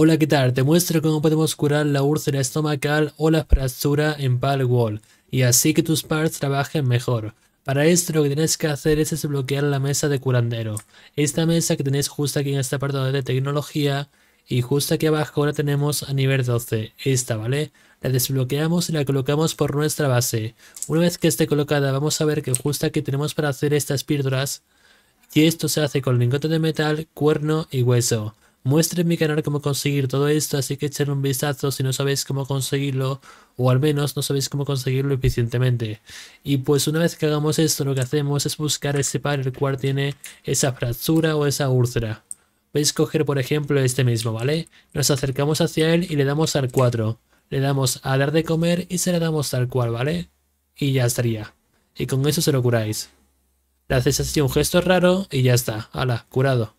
Hola, ¿qué tal? Te muestro cómo podemos curar la úlcera estomacal o la fractura en pal wall y así que tus parts trabajen mejor. Para esto lo que tienes que hacer es desbloquear la mesa de curandero. Esta mesa que tenéis justo aquí en este apartado de tecnología y justo aquí abajo ahora tenemos a nivel 12, esta, ¿vale? La desbloqueamos y la colocamos por nuestra base. Una vez que esté colocada vamos a ver que justo aquí tenemos para hacer estas píldoras y esto se hace con lingote de metal, cuerno y hueso. Muestre en mi canal cómo conseguir todo esto, así que echar un vistazo si no sabéis cómo conseguirlo, o al menos no sabéis cómo conseguirlo eficientemente. Y pues una vez que hagamos esto, lo que hacemos es buscar ese par el cual tiene esa fractura o esa úlcera. Veis coger por ejemplo este mismo, ¿vale? Nos acercamos hacia él y le damos al 4. Le damos a dar de comer y se le damos tal cual, ¿vale? Y ya estaría. Y con eso se lo curáis. Le hacéis así un gesto raro y ya está. ¡Hala! Curado.